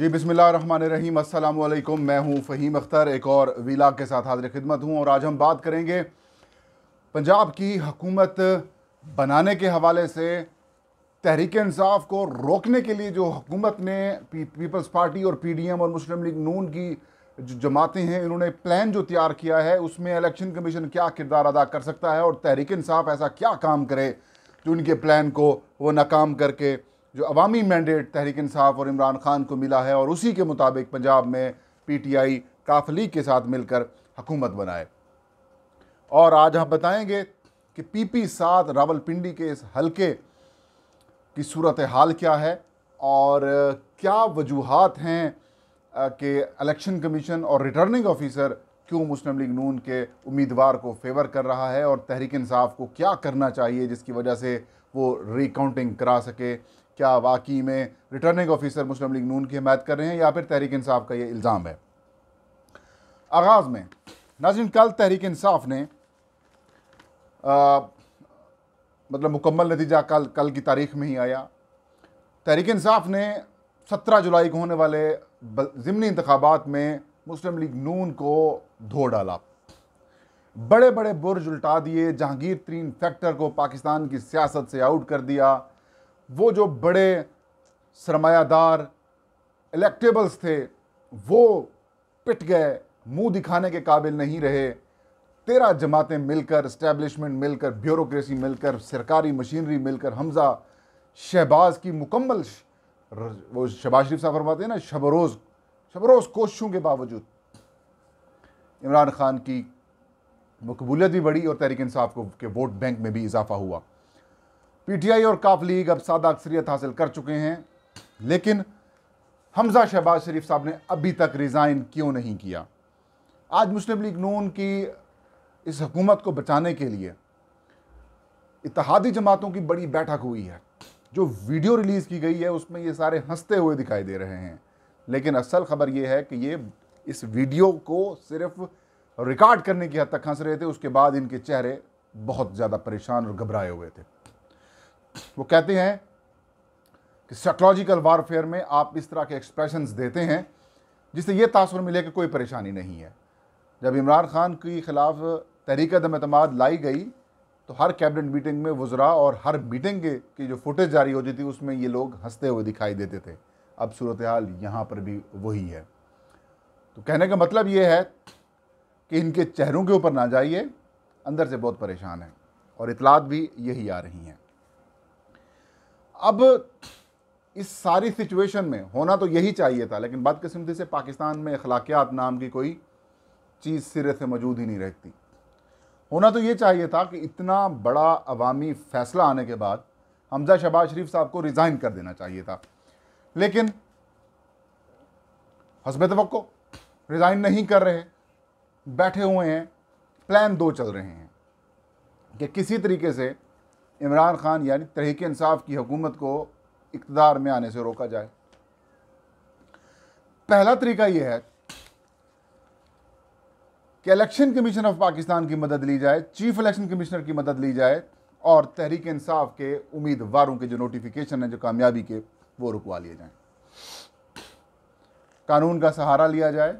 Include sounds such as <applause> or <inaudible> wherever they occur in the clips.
जी बिसमीम अल्लाम मैं हूं फ़हीम अख्तर एक और वीला के साथ हाजिर खिदमत हूं और आज हम बात करेंगे पंजाब की हकूमत बनाने के हवाले से तहरीक इंसाफ को रोकने के लिए जो हुकूमत ने पी, पीपल्स पार्टी और पीडीएम और मुस्लिम लीग नून की जो जमातें हैं इन्होंने प्लान जो तैयार किया है उसमें इलेक्शन कमीशन क्या किरदार अदा कर सकता है और तहरीक इंसाफ ऐसा क्या काम करे जो इनके प्लान को वो नाकाम करके जो अवामी मैंडेट तहरीक इंसाफ और इमरान खान को मिला है और उसी के मुताबिक पंजाब में पी टी आई काफ लीग के साथ मिलकर हकूमत बनाए और आज हम बताएंगे कि पी पी सात रावलपिंडी के इस हल्के की सूरत हाल क्या है और क्या वजूहत हैं कि इलेक्शन कमीशन और रिटर्निंग ऑफिसर क्यों मुस्लिम लीग नून के उम्मीदवार को फेवर कर रहा है और तहरीक इंसाफ को क्या करना चाहिए जिसकी वजह से वो रिकाउंटिंग करा सके क्या वाकई में रिटर्निंग ऑफिसर मुस्लिम लीग नून की हमायत कर रहे हैं या फिर तहरीक इंसाफ का ये इल्ज़ाम है आगाज़ में नाजिन कल तहरीक इंसाफ ने आ, मतलब मुकम्मल नतीजा कल कल की तारीख में ही आया तहरीक इंसाफ ने सत्रह जुलाई को होने वाले ज़मनी इंतबात में मुस्लिम लीग नून को धो डाला बड़े बड़े बुरज उल्टा दिए जहांगीर तरीन फैक्टर को पाकिस्तान की सियासत से आउट कर दिया वो जो बड़े सरमायादार इलेक्टेबल्स थे वो पिट गए मुंह दिखाने के काबिल नहीं रहे तेरह जमातें मिलकर इस्टेब्लिशमेंट मिलकर ब्यूरोक्रेसी मिलकर सरकारी मशीनरी मिलकर हमजा शहबाज की मुकम्मल वो शहबाज शरीफ साहब फरमाते हैं ना शबरोज़ शबरोज़ कोशिशों के बावजूद इमरान खान की मकबूलियत भी बढ़ी और तहरीक इंसाफ को के वोट बैंक में भी इजाफा हुआ पीटीआई और काफ लीग अब सादा अक्सरियत हासिल कर चुके हैं लेकिन हमजा शहबाज शरीफ साहब ने अभी तक रिज़ाइन क्यों नहीं किया आज मुस्लिम लीग नून की इस हुकूमत को बचाने के लिए इतिहादी जमातों की बड़ी बैठक हुई है जो वीडियो रिलीज़ की गई है उसमें ये सारे हंसते हुए दिखाई दे रहे हैं लेकिन असल खबर ये है कि ये इस वीडियो को सिर्फ रिकॉर्ड करने की हद तक हंस रहे थे उसके बाद इनके चेहरे बहुत ज़्यादा परेशान और घबराए हुए थे वो कहते हैं कि साइकोलॉजिकल वारफेयर में आप इस तरह के एक्सप्रेशन देते हैं जिससे ये तासर मिले कि कोई परेशानी नहीं है जब इमरान खान के ख़िलाफ़ तहरीक दम अतमाद लाई गई तो हर कैबिनेट मीटिंग में वज्रा और हर मीटिंग की जो फुटेज जारी होती थी उसमें ये लोग हंसते हुए दिखाई देते थे अब सूरत हाल यहाँ पर भी वही है तो कहने का मतलब ये है कि इनके चेहरों के ऊपर ना जाइए अंदर से बहुत परेशान है और इतलात भी यही आ रही हैं अब इस सारी सिचुएशन में होना तो यही चाहिए था लेकिन बदकिस्मती से पाकिस्तान में अखलाकियात नाम की कोई चीज़ सिरे से मौजूद ही नहीं रहती होना तो ये चाहिए था कि इतना बड़ा अवामी फैसला आने के बाद हमजा शहबाज शरीफ साहब को रिज़ाइन कर देना चाहिए था लेकिन हसब तो रिज़ाइन नहीं कर रहे बैठे हुए हैं प्लान दो चल रहे हैं कि किसी तरीके से इमरान खान यानी तहरीक इंसाफ की हुकूमत को इकतदार में आने से रोका जाए पहला तरीका यह है कि इलेक्शन कमीशन ऑफ पाकिस्तान की मदद ली जाए चीफ इलेक्शन कमिश्नर की मदद ली जाए और तहरीक इंसाफ के उम्मीदवारों के जो नोटिफिकेशन है जो कामयाबी के वो रुकवा लिए जाए कानून का सहारा लिया जाए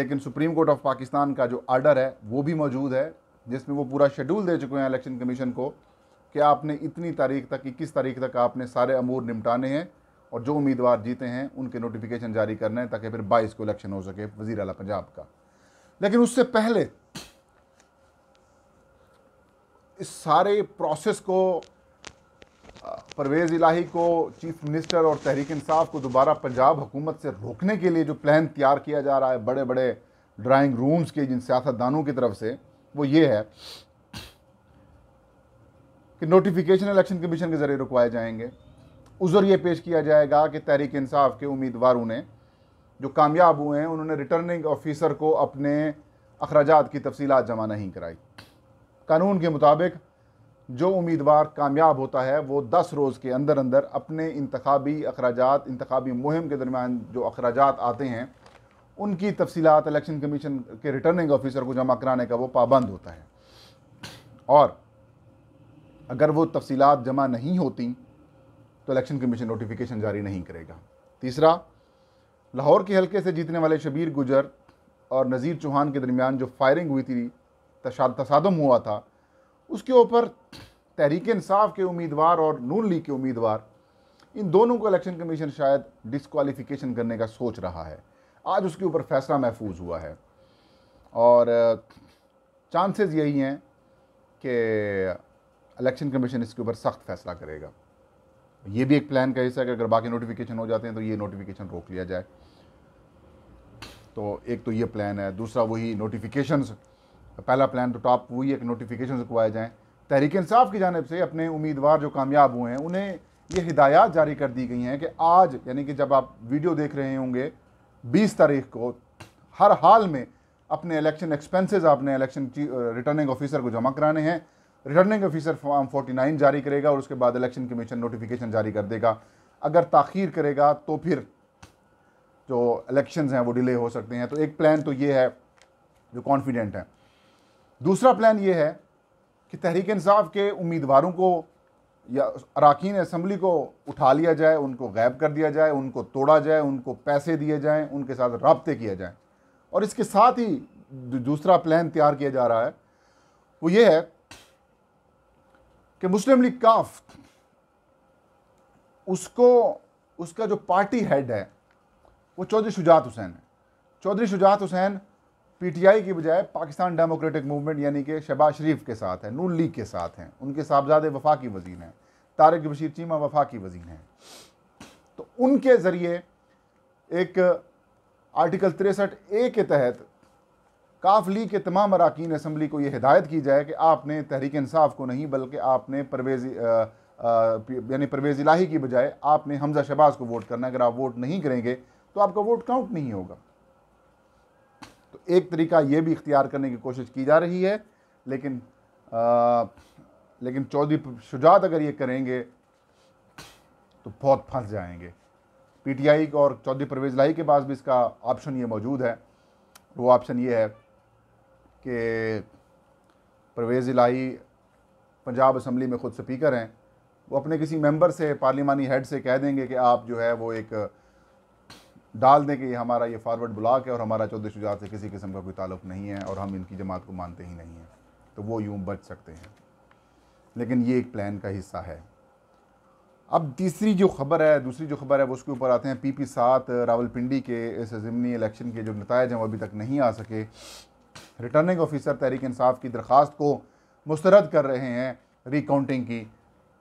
लेकिन सुप्रीम कोर्ट ऑफ पाकिस्तान का जो आर्डर है वो भी मौजूद है जिसमें वो पूरा शेड्यूल दे चुके हैं इलेक्शन कमीशन को कि आपने इतनी तारीख तक इक्कीस तारीख तक आपने सारे अमूर निपटाने हैं और जो उम्मीदवार जीते हैं उनके नोटिफिकेशन जारी करने हैं ताकि फिर बाईस को इलेक्शन हो सके वजी अला पंजाब का लेकिन उससे पहले इस सारे प्रोसेस को परवेज़ इलाही को चीफ मिनिस्टर और तहरीक इंसाफ को दोबारा पंजाब हुकूमत से रोकने के लिए जो प्लान तैयार किया जा रहा है बड़े बड़े ड्राइंग रूम्स के जिन सियासतदानों की तरफ से वो ये है कि नोटिफिकेशन इलेक्शन कमीशन के ज़रिए रुकवाए जाएंगे उज़र ये पेश किया जाएगा कि तहरीक इंसाफ के उम्मीदवारों ने जो कामयाब हुए हैं उन्होंने रिटर्निंग ऑफिसर को अपने अखराज की तफसीत जमा नहीं कराई कानून के मुताबिक जो उम्मीदवार कामयाब होता है वो दस रोज़ के अंदर अंदर अपने इंतबी अखराज इंतबी मुहिम के दरमियान जो अखराज आते हैं उनकी तफसीत इलेक्शन कमीशन के रिटर्निंग ऑफिसर को जमा कराने का वो पाबंद होता है और अगर वो तफसीत जमा नहीं होती तो इलेक्शन कमीशन नोटिफिकेशन जारी नहीं करेगा तीसरा लाहौर के हलके से जीतने वाले शबीर गुजर और नज़ीर चौहान के दरमियान जो फायरिंग हुई थी तसादम हुआ था उसके ऊपर तहरीक इंसाफ के उम्मीदवार और नून लीग के उम्मीदवार इन दोनों को इलेक्शन कमीशन शायद डिसकॉलीफिकेशन करने का सोच रहा है आज उसके ऊपर फैसला महफूज हुआ है और चांसेस यही हैं कि इलेक्शन कमीशन इसके ऊपर सख्त फैसला करेगा ये भी एक प्लान का हिस्सा है कि अगर बाकी नोटिफिकेशन हो जाते हैं तो ये नोटिफिकेशन रोक लिया जाए तो एक तो ये प्लान है दूसरा वही नोटिफिकेशन पहला प्लान तो टॉप वही है कि नोटिफिकेशन रुकवाए जाएँ तहरीक इंसाफ की जानब से अपने उम्मीदवार जो कामयाब हुए हैं उन्हें ये हिदायत जारी कर दी गई हैं कि आज यानी कि जब आप वीडियो देख रहे होंगे 20 तारीख को हर हाल में अपने इलेक्शन एक्सपेंसेस आपने इलेक्शन रिटर्निंग ऑफिसर को जमा कराने हैं रिटर्निंग ऑफिसर फॉर्म 49 जारी करेगा और उसके बाद इलेक्शन कमीशन नोटिफिकेशन जारी कर देगा अगर ताखिर करेगा तो फिर जो इलेक्शंस हैं वो डिले हो सकते हैं तो एक प्लान तो ये है जो कॉन्फिडेंट है दूसरा प्लान ये है कि तहरीक इंसाफ के उम्मीदवारों को या अरकान असम्बली को उठा लिया जाए उनको गैब कर दिया जाए उनको तोड़ा जाए उनको पैसे दिए जाएँ उनके साथ रबते किया जाए और इसके साथ ही दूसरा प्लान तैयार किया जा रहा है वो ये है कि मुस्लिम लीग काफ उसको उसका जो पार्टी हेड है वो चौधरी शुजात हुसैन है चौधरी शुजात हुसैन पीटीआई की बजाय पाकिस्तान डेमोक्रेटिक मूवमेंट यानी कि शहबाज शरीफ के साथ है नून लीग के साथ हैं उनके साहबजादे वफा की वजीन हैं तारक बशीर चीमा वफा की वजीन हैं तो उनके ज़रिए एक आर्टिकल तिरसठ ए के तहत काफ लीग के तमाम अरकान असम्बली को ये हिदायत की जाए कि आपने तहरीक इसाफ को नहीं बल्कि आपने परवेज यानी परवेज इलाही की बजाय आपने हमजा शहबाज को वोट करना है अगर आप वोट नहीं करेंगे तो आपका वोट काउंट नहीं होगा तो एक तरीका ये भी इख्तियार करने की कोशिश की जा रही है लेकिन आ, लेकिन चौधरी शुजात अगर ये करेंगे तो बहुत फंस जाएंगे पीटीआई और चौधरी परवेज लाही के पास भी इसका ऑप्शन ये मौजूद है वो ऑप्शन ये है कि परवेज़ इलाही पंजाब असम्बली में ख़ुद स्पीकर हैं वो अपने किसी मेंबर से पार्लिमानी हेड से कह देंगे कि आप जो है वो एक डाल दें कि ये हमारा ये फॉरवर्ड ब्लॉक है और हमारा चौधरी शुजात से किसी किस्म का कोई ताल्लुक नहीं है और हम इनकी जमात को मानते ही नहीं हैं तो वो यूँ बच सकते हैं लेकिन ये एक प्लान का हिस्सा है अब तीसरी जो खबर है दूसरी जो खबर है वो उसके ऊपर आते हैं पी पी सात रावलपिंडी के इस ज़मनी इलेक्शन के जो नतज हैं वो अभी तक नहीं आ सके रिटर्निंग ऑफिसर तहरीक इंसाफ की दरख्वास्त को मुस्रद कर रहे हैं रिकाउंटिंग की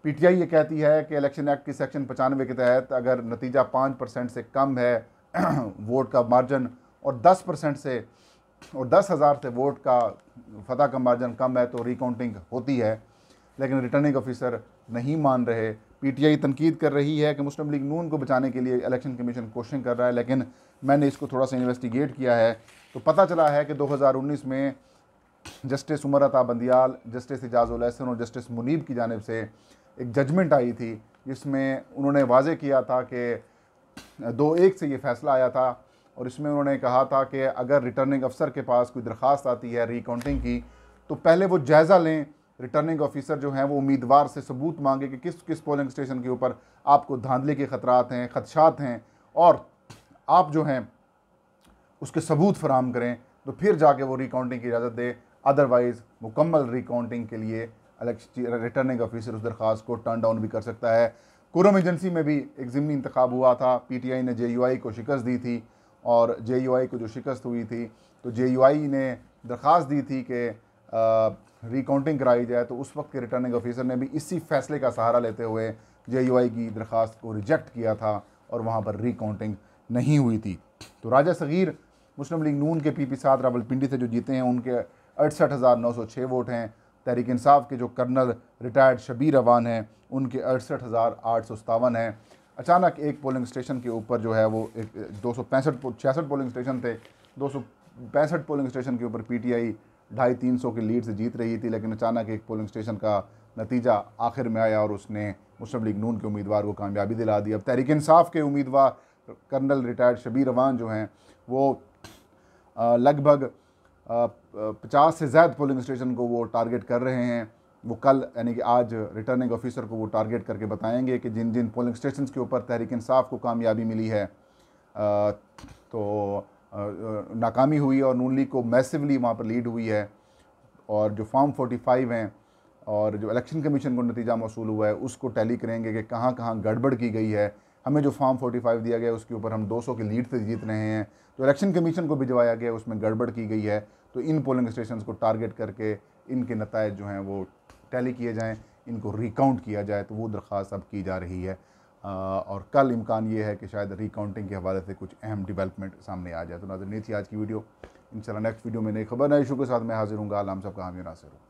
पीटीआई ये कहती है कि इलेक्शन एक्ट की सेक्शन पचानवे के तहत अगर नतीजा पाँच परसेंट से कम है <clears throat> वोट का मार्जन और दस परसेंट से और दस हज़ार से वोट का फतह का मार्जन कम है तो रिकाउंटिंग होती है लेकिन रिटर्निंग ऑफिसर नहीं मान रहे पीटीआई तनकीद कर रही है कि मुस्लिम लीग नून को बचाने के लिए इलेक्शन कमीशन कोशिश कर रहा है लेकिन मैंने इसको थोड़ा सा इन्वेस्टिगेट किया है तो पता चला है कि 2019 में जस्टिस उमर अता बंदियाल जस्टिस एजाज उलहसन और जस्टिस मुनीब की जानब से एक जजमेंट आई थी जिसमें उन्होंने वाजे किया था कि दो एक से ये फैसला आया था और इसमें उन्होंने कहा था कि अगर रिटर्निंग अफसर के पास कोई दरख्वास्त आती है रिकाउंटिंग की तो पहले वो जायज़ा लें रिटर्निंग ऑफिसर जो हैं वो उम्मीदवार से सबूत मांगे कि किस किस पोलिंग स्टेशन के ऊपर आपको धांधली के ख़तरात हैं खदशात हैं और आप जो हैं उसके सबूत फराम करें तो फिर जाके वो रिकाउंटिंग की इजाज़त दे अदरवाइज़ मुकम्मल रिकाउंटिंग के लिए रिटर्निंग ऑफिसर उस दरख्वास्त को टर्न डाउन भी कर सकता है कुरम एजेंसी में भी एक ज़मनी इंतखा हुआ था पी टी आई ने जे यू आई को शिकस्त दी थी और जे यू आई को जो शिकस्त हुई थी तो जे यू आई ने दरख्वास्त दी थी कि रिकाउंटिंग कराई जाए तो उस वक्त के रिटर्निंग ऑफिसर ने भी इसी फैसले का सहारा लेते हुए जे यू आई की दरख्वास्त को रिजेक्ट किया था और वहाँ पर रिकाउंटिंग नहीं हुई थी तो राजा सगीर मुस्लिम लीग नून के पी पी साद रावलपिंडी से जो जीते हैं उनके अड़सठ हज़ार नौ सौ छः वोट हैं तहरीक इंसाफ के जो कर्नल रिटायर्ड शबीर अवान हैं उनके अड़सठ हज़ार आठ सौ सतावन हैं अचानक एक पोलिंग स्टेशन के ऊपर जो है वो एक दो सौ पैंसठ छियासठ पोलिंग स्टेशन थे दो सौ पैंसठ पोलिंग स्टेशन के ऊपर पी टी आई ढाई तीन सौ की लीड से जीत रही थी लेकिन अचानक एक पोलिंग स्टेशन का नतीजा आखिर में आया और उसने मुस्लिम लीग नून के उम्मीदवार को कामयाबी दिला दी अब तहरीक इंसाफ के उम्मीदवार कर्नल रिटायर्ड शबीर अवान जो हैं वो लगभग पचास से ज़्यादा पोलिंग स्टेशन को वो टारगेट कर रहे हैं वो कल यानी कि आज रिटर्निंग ऑफिसर को वो टारगेट करके बताएंगे कि जिन जिन पोलिंग स्टेशन के ऊपर तहरीक इंसाफ को कामयाबी मिली है तो नाकामी हुई और नून लीग को मैसिवली वहाँ पर लीड हुई है और जो फॉर्म 45 हैं और जो इलेक्शन कमीशन को नतीजा मौसू हुआ है उसको टैली करेंगे कि कहाँ कहाँ गड़बड़ की गई है हमें जो फॉर्म 45 दिया गया उसके ऊपर हम 200 के लीड से जीत रहे हैं तो इलेक्शन कमीशन को भिजवाया गया उसमें गड़बड़ की गई है तो इन पोलिंग स्टेशन को टारगेट करके इनके नतज जो हैं वो टैली किए जाएँ इनको रिकाउंट किया जाए तो वो दरख्वास्त अब की जा रही है आ, और कल इम्कान ये है कि शायद रिकाउंटिंग के हवाले से कुछ अहम डेवलपमेंट सामने आ जाए तो नाजर नहीं थी आज की वीडियो इंशाल्लाह नेक्स्ट वीडियो में नई खबर नए इशू के साथ मैं हाजिर हूँ आलाम साहब का हामिर नासिर हूँ